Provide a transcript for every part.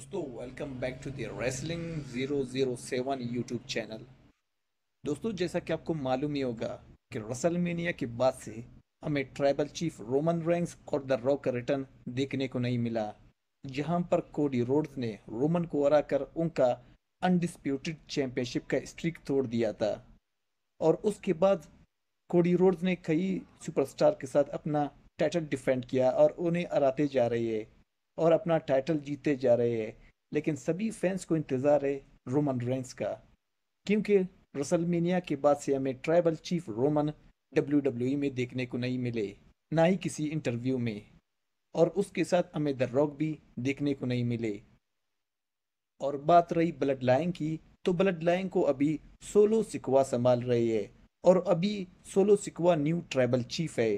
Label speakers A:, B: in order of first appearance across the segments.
A: दोस्तों welcome back to the wrestling 007 YouTube channel दोस्तों जैसा कि आपको मालूम ही होगा कि रसलमेनिया के बाद से हमें ट्राइबल चीफ रोमन रैंक्स और द रॉक रिटर्न देखने को नहीं मिला जहां पर कोडी रोड्स ने रोमन को हराकर उनका अनडिस्प्यूटेड चैंपियनशिप का स्ट्रिक तोड़ दिया था और उसके बाद कोडी रोड्स ने कई सुपरस्टार के साथ अपना टाइटल डिफेंड किया और उन्हें हराते जा रही है और अपना टाइटल जीते जा रहे हैं लेकिन सभी फैंस को इंतज़ार है रोमन रेंस का क्योंकि रसलमेनिया के बाद से हमें ट्राइबल चीफ रोमन डब्ल्यू में देखने को नहीं मिले ना ही किसी इंटरव्यू में और उसके साथ हमें द रॉक भी देखने को नहीं मिले और बात रही ब्लड लाइन की तो ब्लड लाइन को अभी सोलो सिकवा संभाल रहे है और अभी Solo Sikoa new tribal chief है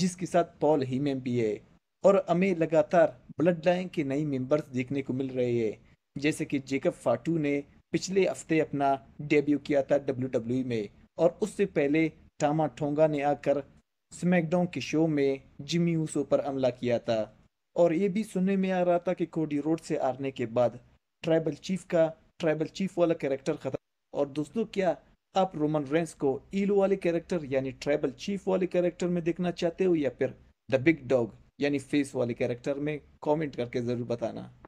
A: जिसके साथ पॉल हीमेम भी है और हमें लगातार ब्लड लाइन के नई मेंबर्स देखने को मिल रहे हैं जैसे कि जेकब फाटू ने पिछले हफ्ते अपना डेब्यू किया था डब्ल्यू e में और उससे पहले टामा ठोंगा ने आकर स्मैकडाउन के शो में जिमी ऊसो पर हमला किया था और ये भी सुनने में आ रहा था कि कोडी रोड से आने के बाद ट्राइबल चीफ का ट्राइबल चीफ वाला कैरेक्टर खत्म और दोस्तों क्या आप रोमन रेंस को ईलो वाले कैरेक्टर यानी ट्राइबल चीफ वाले कैरेक्टर में देखना चाहते हो या फिर द बिग डॉग यानी फेस वाले कैरेक्टर में कमेंट करके ज़रूर बताना